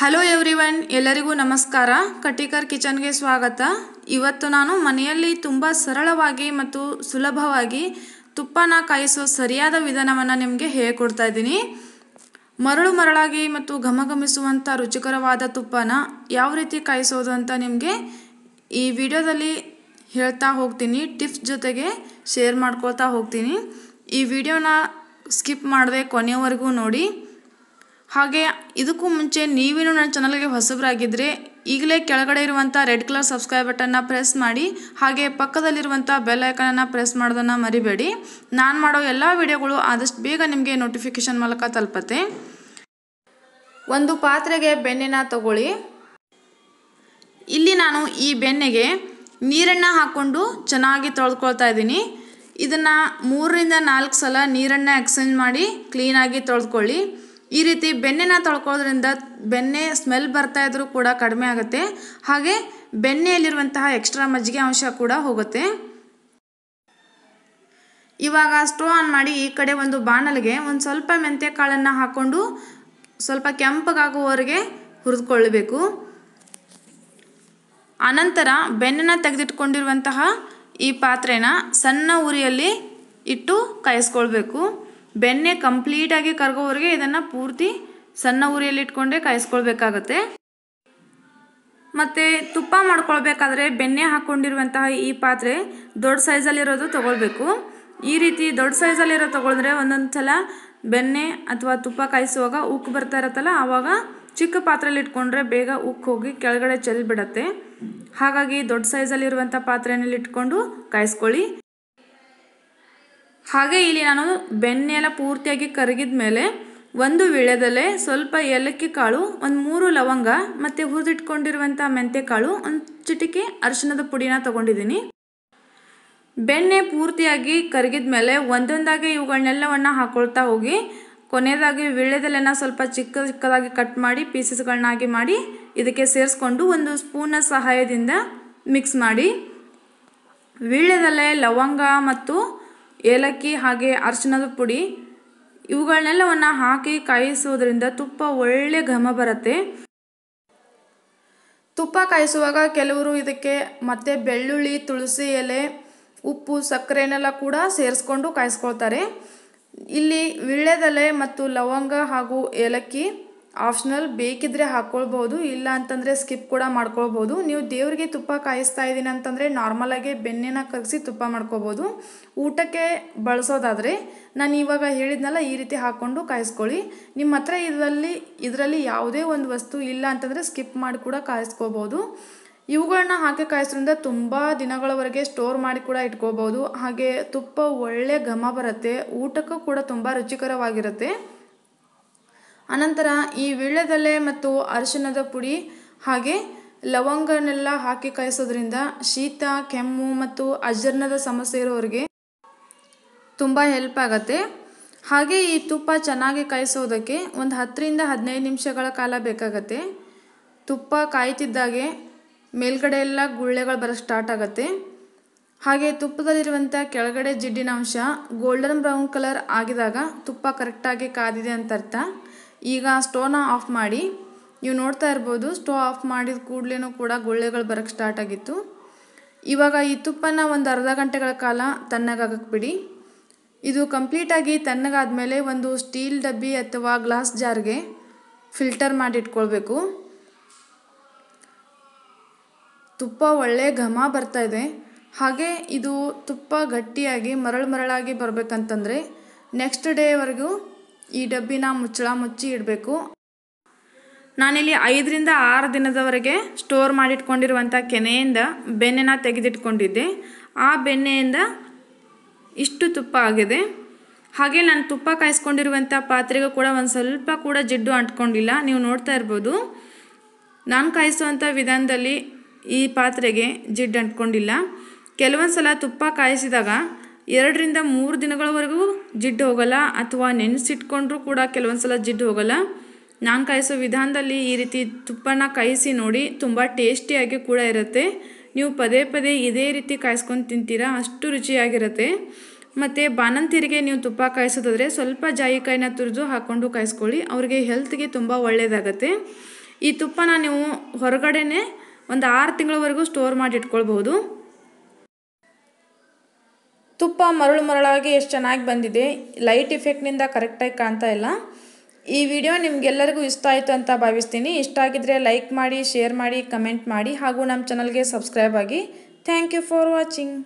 hello everyone ಎಲ್ಲರಿಗೂ ನಮಸ್ಕಾರ ಕಟಿಕರ್ ಕಿಚನ್ಗೆ ಸ್ವಾಗತ ಇವತ್ತು ನಾನು ಮನೆಯಲ್ಲಿ ತುಂಬ ಸರಳವಾಗಿ ಮತ್ತು ಸುಲಭವಾಗಿ ತುಪ್ಪನ ಕಾಯಿಸೋ ಸರಿಯಾದ ವಿಧಾನವನ್ನು ನಿಮಗೆ ಹೇಳ್ಕೊಡ್ತಾ ಇದ್ದೀನಿ ಮರಳು ಮರಳಾಗಿ ಮತ್ತು ಘಮಘಮಿಸುವಂಥ ರುಚಿಕರವಾದ ತುಪ್ಪನ ಯಾವ ರೀತಿ ಕಾಯಿಸೋದು ಅಂತ ನಿಮಗೆ ಈ ವಿಡಿಯೋದಲ್ಲಿ ಹೇಳ್ತಾ ಹೋಗ್ತೀನಿ ಟಿಪ್ಸ್ ಜೊತೆಗೆ ಶೇರ್ ಮಾಡ್ಕೊಳ್ತಾ ಹೋಗ್ತೀನಿ ಈ ವಿಡಿಯೋನ ಸ್ಕಿಪ್ ಮಾಡದೆ ಕೊನೆಯವರೆಗೂ ನೋಡಿ ಹಾಗೆ ಇದಕ್ಕೂ ಮುಂಚೆ ನೀವೇನು ನನ್ನ ಚಾನಲ್ಗೆ ಹೊಸಬರಾಗಿದ್ದರೆ ಈಗಲೇ ಕೆಳಗಡೆ ಇರುವಂಥ ರೆಡ್ ಕಲರ್ ಸಬ್ಸ್ಕ್ರೈಬ್ ಬಟನ್ನ ಪ್ರೆಸ್ ಮಾಡಿ ಹಾಗೆ ಪಕ್ಕದಲ್ಲಿರುವಂಥ ಬೆಲ್ ಐಕನನ್ನು ಪ್ರೆಸ್ ಮಾಡೋದನ್ನು ಮರಿಬೇಡಿ ನಾನು ಮಾಡೋ ಎಲ್ಲ ವಿಡಿಯೋಗಳು ಆದಷ್ಟು ಬೇಗ ನಿಮಗೆ ನೋಟಿಫಿಕೇಶನ್ ಮೂಲಕ ತಲುಪತ್ತೆ ಒಂದು ಪಾತ್ರೆಗೆ ಬೆಣ್ಣೆನ ತಗೊಳ್ಳಿ ಇಲ್ಲಿ ನಾನು ಈ ಬೆಣ್ಣೆಗೆ ನೀರನ್ನು ಹಾಕ್ಕೊಂಡು ಚೆನ್ನಾಗಿ ತೊಳೆದುಕೊಳ್ತಾ ಇದ್ದೀನಿ ಇದನ್ನು ಮೂರರಿಂದ ನಾಲ್ಕು ಸಲ ನೀರನ್ನು ಎಕ್ಸ್ಚೇಂಜ್ ಮಾಡಿ ಕ್ಲೀನಾಗಿ ತೊಳೆದುಕೊಳ್ಳಿ ಈ ರೀತಿ ಬೆಣ್ಣೆನ ತೊಳ್ಕೊಳ್ಳೋದ್ರಿಂದ ಬೆಣ್ಣೆ ಸ್ಮೆಲ್ ಬರ್ತಾ ಇದ್ರೂ ಕೂಡ ಕಡಿಮೆ ಆಗುತ್ತೆ ಹಾಗೆ ಬೆಣ್ಣೆಯಲ್ಲಿರುವಂತಹ ಎಕ್ಸ್ಟ್ರಾ ಮಜ್ಜಿಗೆ ಅಂಶ ಕೂಡ ಹೋಗುತ್ತೆ ಇವಾಗ ಸ್ಟೋವ್ ಆನ್ ಮಾಡಿ ಈ ಕಡೆ ಒಂದು ಬಾಣಲಿಗೆ ಒಂದು ಸ್ವಲ್ಪ ಮೆಂತ್ಯ ಕಾಳನ್ನು ಹಾಕ್ಕೊಂಡು ಸ್ವಲ್ಪ ಕೆಂಪಗಾಗುವವರೆಗೆ ಹುರಿದುಕೊಳ್ಳಬೇಕು ಅನಂತರ ಬೆಣ್ಣೆನ ತೆಗೆದಿಟ್ಕೊಂಡಿರುವಂತಹ ಈ ಪಾತ್ರೆನ ಸಣ್ಣ ಉರಿಯಲ್ಲಿ ಇಟ್ಟು ಕಾಯಿಸ್ಕೊಳ್ಬೇಕು ಬೆಣ್ಣೆ ಕಂಪ್ಲೀಟಾಗಿ ಕರಗೋವರೆಗೆ ಇದನ್ನು ಪೂರ್ತಿ ಸಣ್ಣ ಇಟ್ಕೊಂಡೆ ಕಾಯಿಸ್ಕೊಳ್ಬೇಕಾಗತ್ತೆ ಮತ್ತು ತುಪ್ಪ ಮಾಡ್ಕೊಳ್ಬೇಕಾದ್ರೆ ಬೆನ್ನೆ ಹಾಕ್ಕೊಂಡಿರುವಂತಹ ಈ ಪಾತ್ರೆ ದೊಡ್ಡ ಸೈಜಲ್ಲಿರೋದು ತೊಗೊಳ್ಬೇಕು ಈ ರೀತಿ ದೊಡ್ಡ ಸೈಜಲ್ಲಿರೋ ತೊಗೊಳಿದ್ರೆ ಒಂದೊಂದು ಸಲ ಬೆನ್ನೆ ಅಥವಾ ತುಪ್ಪ ಕಾಯಿಸುವಾಗ ಉಕ್ಕು ಬರ್ತಾ ಇರತ್ತಲ್ಲ ಆವಾಗ ಚಿಕ್ಕ ಪಾತ್ರೆಯಲ್ಲಿ ಇಟ್ಕೊಂಡ್ರೆ ಬೇಗ ಉಕ್ಕು ಹೋಗಿ ಕೆಳಗಡೆ ಚೆಲ್ಲಿ ಬಿಡತ್ತೆ ಹಾಗಾಗಿ ದೊಡ್ಡ ಸೈಜಲ್ಲಿರುವಂಥ ಪಾತ್ರೆಯಲ್ಲಿಟ್ಕೊಂಡು ಕಾಯಿಸ್ಕೊಳ್ಳಿ ಹಾಗೆ ಇಲ್ಲಿ ನಾನು ಬೆಣ್ಣೆಲ್ಲ ಪೂರ್ತಿಯಾಗಿ ಕರಗಿದ ಮೇಲೆ ಒಂದು ವೀಳ್ಯದೆಲೆ ಸ್ವಲ್ಪ ಏಲಕ್ಕಿ ಕಾಳು ಒಂದು ಮೂರು ಲವಂಗ ಮತ್ತು ಹುರಿದಿಟ್ಕೊಂಡಿರುವಂಥ ಮೆಂತ್ಯ ಕಾಳು ಒಂದು ಚಿಟಿಕೆ ಅರಿಶಿಣದ ಪುಡಿನ ತೊಗೊಂಡಿದ್ದೀನಿ ಬೆಣ್ಣೆ ಪೂರ್ತಿಯಾಗಿ ಕರಗಿದ ಮೇಲೆ ಒಂದೊಂದಾಗಿ ಇವುಗಳನ್ನೆಲ್ಲವನ್ನು ಹಾಕೊಳ್ತಾ ಹೋಗಿ ಕೊನೆಯದಾಗಿ ವೀಳ್ಯದೆಲೆನ ಸ್ವಲ್ಪ ಚಿಕ್ಕ ಚಿಕ್ಕದಾಗಿ ಕಟ್ ಮಾಡಿ ಪೀಸಸ್ಗಳನ್ನಾಗಿ ಮಾಡಿ ಇದಕ್ಕೆ ಸೇರಿಸ್ಕೊಂಡು ಒಂದು ಸ್ಪೂನ ಸಹಾಯದಿಂದ ಮಿಕ್ಸ್ ಮಾಡಿ ವೀಳ್ಯದೆಲೆ ಲವಂಗ ಮತ್ತು ಏಲಕ್ಕಿ ಹಾಗೆ ಅರ್ಶಿಣದ ಪುಡಿ ಇವುಗಳನ್ನೆಲ್ಲವನ್ನು ಹಾಕಿ ಕಾಯಿಸುವುದರಿಂದ ತುಪ್ಪ ಒಳ್ಳೆ ಘಮ ಬರುತ್ತೆ ತುಪ್ಪ ಕಾಯಿಸುವಾಗ ಕೆಲವರು ಇದಕ್ಕೆ ಮತ್ತೆ ಬೆಳ್ಳುಳ್ಳಿ ತುಳಸಿ ಎಲೆ ಉಪ್ಪು ಸಕ್ಕರೆನೆಲ್ಲ ಕೂಡ ಸೇರಿಸ್ಕೊಂಡು ಕಾಯಿಸ್ಕೊಳ್ತಾರೆ ಇಲ್ಲಿ ವೀಳ್ಯದೆಲೆ ಮತ್ತು ಲವಂಗ ಹಾಗೂ ಏಲಕ್ಕಿ ಆಪ್ಷನಲ್ ಬೇಕಿದ್ದರೆ ಹಾಕ್ಕೊಳ್ಬೋದು ಇಲ್ಲ ಅಂತಂದರೆ ಸ್ಕಿಪ್ ಕೂಡ ಮಾಡ್ಕೊಳ್ಬೋದು ನೀವು ದೇವರಿಗೆ ತುಪ್ಪ ಕಾಯಿಸ್ತಾ ಇದ್ದೀನಿ ಅಂತಂದರೆ ನಾರ್ಮಲಾಗೆ ಬೆಣ್ಣೆನ ಕಲಸಿ ತುಪ್ಪ ಮಾಡ್ಕೋಬೋದು ಊಟಕ್ಕೆ ಬಳಸೋದಾದರೆ ನಾನು ಇವಾಗ ಹೇಳಿದ್ನಲ್ಲ ಈ ರೀತಿ ಹಾಕ್ಕೊಂಡು ಕಾಯಿಸ್ಕೊಳ್ಳಿ ನಿಮ್ಮ ಹತ್ರ ಇದರಲ್ಲಿ ಇದರಲ್ಲಿ ಯಾವುದೇ ಒಂದು ವಸ್ತು ಇಲ್ಲ ಅಂತಂದರೆ ಸ್ಕಿಪ್ ಮಾಡಿ ಕೂಡ ಕಾಯಿಸ್ಕೋಬೋದು ಇವುಗಳನ್ನ ಹಾಕಿ ಕಾಯಿಸೋದ್ರಿಂದ ತುಂಬ ದಿನಗಳವರೆಗೆ ಸ್ಟೋರ್ ಮಾಡಿ ಕೂಡ ಇಟ್ಕೋಬೋದು ಹಾಗೆ ತುಪ್ಪ ಒಳ್ಳೆ ಘಮ ಬರುತ್ತೆ ಊಟಕ್ಕೂ ಕೂಡ ತುಂಬ ರುಚಿಕರವಾಗಿರುತ್ತೆ ಅನಂತರ ಈ ವೀಳ್ಯದೆಲೆ ಮತ್ತು ಅರಿಶಿಣದ ಪುಡಿ ಹಾಗೆ ಲವಂಗನೆಲ್ಲ ಹಾಕಿ ಕಾಯಿಸೋದ್ರಿಂದ ಶೀತ ಕೆಮ್ಮು ಮತ್ತು ಅಜೀರ್ಣದ ಸಮಸ್ಯೆ ಇರೋರಿಗೆ ತುಂಬ ಹೆಲ್ಪ್ ಆಗತ್ತೆ ಹಾಗೆ ಈ ತುಪ್ಪ ಚೆನ್ನಾಗಿ ಕಾಯಿಸೋದಕ್ಕೆ ಒಂದು ಹತ್ತರಿಂದ ಹದಿನೈದು ನಿಮಿಷಗಳ ಕಾಲ ಬೇಕಾಗತ್ತೆ ತುಪ್ಪ ಕಾಯ್ತಿದ್ದಾಗೆ ಮೇಲ್ಗಡೆ ಎಲ್ಲ ಗುಳ್ಳೆಗಳು ಬರೋಕ್ಕೆ ಸ್ಟಾರ್ಟ್ ಆಗುತ್ತೆ ಹಾಗೆ ತುಪ್ಪದಲ್ಲಿರುವಂಥ ಕೆಳಗಡೆ ಜಿಡ್ಡಿನ ಅಂಶ ಗೋಲ್ಡನ್ ಬ್ರೌನ್ ಕಲರ್ ಆಗಿದಾಗ ತುಪ್ಪ ಕರೆಕ್ಟಾಗಿ ಕಾದಿದೆ ಅಂತ ಅರ್ಥ ಈಗ ಸ್ಟೋವ್ನ ಆಫ್ ಮಾಡಿ ನೀವು ನೋಡ್ತಾ ಇರ್ಬೋದು ಸ್ಟೋವ್ ಆಫ್ ಮಾಡಿದ ಕೂಡಲೇ ಕೂಡ ಗುಳ್ಳೆಗಳು ಬರೋಕ್ಕೆ ಸ್ಟಾರ್ಟ್ ಆಗಿತ್ತು ಇವಾಗ ಈ ತುಪ್ಪನ ಒಂದು ಅರ್ಧ ಗಂಟೆಗಳ ಕಾಲ ತಣ್ಣಗಾಗಕ್ಕೆ ಬಿಡಿ ಇದು ಕಂಪ್ಲೀಟಾಗಿ ತಣ್ಣಗಾದ ಮೇಲೆ ಒಂದು ಸ್ಟೀಲ್ ಡಬ್ಬಿ ಅಥವಾ ಗ್ಲಾಸ್ ಜಾರ್ಗೆ ಫಿಲ್ಟರ್ ಮಾಡಿ ತುಪ್ಪ ಒಳ್ಳೆ ಘಮ ಬರ್ತಾ ಇದೆ ಹಾಗೆ ಇದು ತುಪ್ಪ ಗಟ್ಟಿಯಾಗಿ ಮರಳು ಮರಳಾಗಿ ಬರಬೇಕಂತಂದರೆ ನೆಕ್ಸ್ಟ್ ಡೇವರೆಗೂ ಈ ಡಬ್ಬಿನ ಮುಚ್ಚಳ ಮುಚ್ಚಿ ಇಡಬೇಕು ನಾನಿಲ್ಲಿ ಐದರಿಂದ ಆರು ದಿನದವರೆಗೆ ಸ್ಟೋರ್ ಮಾಡಿಟ್ಕೊಂಡಿರುವಂಥ ಕೆನೆಯಿಂದ ಬೆನ್ನೆನ ತೆಗೆದಿಟ್ಕೊಂಡಿದ್ದೆ ಆ ಬೆಣ್ಣೆಯಿಂದ ಇಷ್ಟು ತುಪ್ಪ ಆಗಿದೆ ಹಾಗೆ ನಾನು ತುಪ್ಪ ಕಾಯಿಸ್ಕೊಂಡಿರುವಂಥ ಪಾತ್ರೆಗೂ ಕೂಡ ಒಂದು ಸ್ವಲ್ಪ ಕೂಡ ಜಿಡ್ಡು ಅಂಟ್ಕೊಂಡಿಲ್ಲ ನೀವು ನೋಡ್ತಾ ಇರ್ಬೋದು ನಾನು ಕಾಯಿಸುವಂಥ ವಿಧಾನದಲ್ಲಿ ಈ ಪಾತ್ರೆಗೆ ಜಿಡ್ಡು ಅಂಟ್ಕೊಂಡಿಲ್ಲ ಕೆಲವೊಂದು ಸಲ ತುಪ್ಪ ಕಾಯಿಸಿದಾಗ ಎರಡರಿಂದ ಮೂರು ದಿನಗಳವರೆಗೂ ಜಿಡ್ಡು ಹೋಗಲ್ಲ ಅಥವಾ ನೆನೆಸಿಟ್ಕೊಂಡ್ರೂ ಕೂಡ ಕೆಲವೊಂದು ಸಲ ಜಿಡ್ಡು ಹೋಗಲ್ಲ ನಾನು ಕಾಯಿಸೋ ವಿಧಾನದಲ್ಲಿ ಈ ರೀತಿ ತುಪ್ಪನ ಕಾಯಿಸಿ ನೋಡಿ ತುಂಬ ಟೇಸ್ಟಿಯಾಗಿ ಕೂಡ ಇರುತ್ತೆ ನೀವು ಪದೇ ಪದೇ ಇದೇ ರೀತಿ ಕಾಯಿಸ್ಕೊಂಡು ತಿಂತೀರಾ ಅಷ್ಟು ರುಚಿಯಾಗಿರುತ್ತೆ ಮತ್ತು ಬಾನಂತಿರಿಗೆ ನೀವು ತುಪ್ಪ ಕಾಯಿಸೋದಾದರೆ ಸ್ವಲ್ಪ ಜಾಯಿಕಾಯಿನ ತುರಿದು ಹಾಕ್ಕೊಂಡು ಕಾಯಿಸ್ಕೊಳ್ಳಿ ಅವ್ರಿಗೆ ಹೆಲ್ತ್ಗೆ ತುಂಬ ಒಳ್ಳೆಯದಾಗತ್ತೆ ಈ ತುಪ್ಪನ ನೀವು ಹೊರಗಡೆನೇ ಒಂದು ಆರು ತಿಂಗಳವರೆಗೂ ಸ್ಟೋರ್ ಮಾಡಿ ಇಟ್ಕೊಳ್ಬೋದು ತುಪ್ಪ ಮರಳು ಮರಳಾಗಿ ಎಷ್ಟು ಚೆನ್ನಾಗಿ ಬಂದಿದೆ ಲೈಟ್ ಇಫೆಕ್ಟ್ನಿಂದ ಕರೆಕ್ಟಾಗಿ ಕಾಣ್ತಾ ಇಲ್ಲ ಈ ವಿಡಿಯೋ ನಿಮಗೆಲ್ಲರಿಗೂ ಇಷ್ಟ ಆಯಿತು ಅಂತ ಭಾವಿಸ್ತೀನಿ ಇಷ್ಟ ಆಗಿದ್ದರೆ ಲೈಕ್ ಮಾಡಿ ಶೇರ್ ಮಾಡಿ ಕಮೆಂಟ್ ಮಾಡಿ ಹಾಗೂ ನಮ್ಮ ಚಾನಲ್ಗೆ ಸಬ್ಸ್ಕ್ರೈಬ್ ಆಗಿ ಥ್ಯಾಂಕ್ ಯು ಫಾರ್ ವಾಚಿಂಗ್